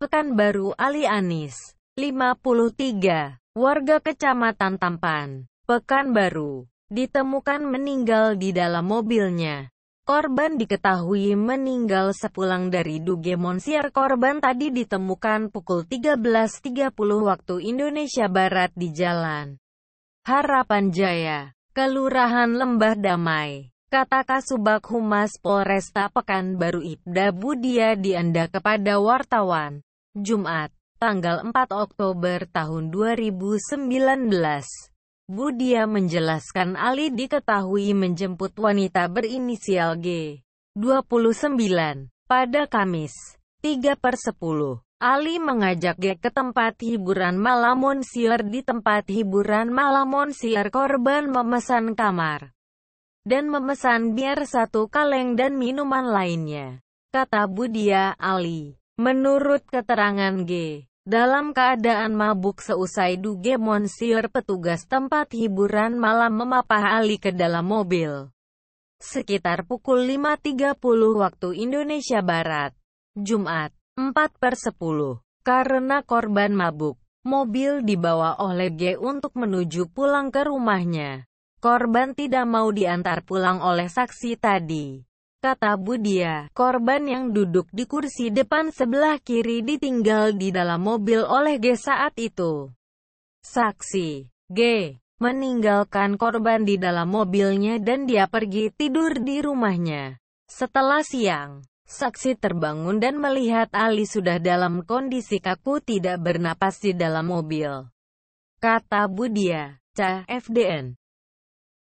Pekanbaru Ali Anis, 53, warga Kecamatan Tampan, Pekanbaru, ditemukan meninggal di dalam mobilnya. Korban diketahui meninggal sepulang dari Duge korban tadi ditemukan pukul 13.30 waktu Indonesia Barat di Jalan Harapan Jaya, Kelurahan Lembah Damai. Kata Kasubag Humas Polresta Pekanbaru Ibda Budia Dianda kepada wartawan. Jumat, tanggal 4 Oktober tahun 2019. Budia menjelaskan Ali diketahui menjemput wanita berinisial G. 29. Pada Kamis, 3 per 10. Ali mengajak G ke tempat hiburan malam Monsier di tempat hiburan malam Monsier korban memesan kamar dan memesan biar satu kaleng dan minuman lainnya, kata Budia Ali. Menurut keterangan G. Dalam keadaan mabuk seusai Duge Monsieur petugas tempat hiburan malam memapah Ali ke dalam mobil. Sekitar pukul 5.30 waktu Indonesia Barat, Jumat, 4 per 10. Karena korban mabuk, mobil dibawa oleh G untuk menuju pulang ke rumahnya. Korban tidak mau diantar pulang oleh saksi tadi. Kata Budia, korban yang duduk di kursi depan sebelah kiri ditinggal di dalam mobil oleh G saat itu. Saksi, G, meninggalkan korban di dalam mobilnya dan dia pergi tidur di rumahnya. Setelah siang, saksi terbangun dan melihat Ali sudah dalam kondisi kaku tidak bernapas di dalam mobil. Kata Budia, CFDN.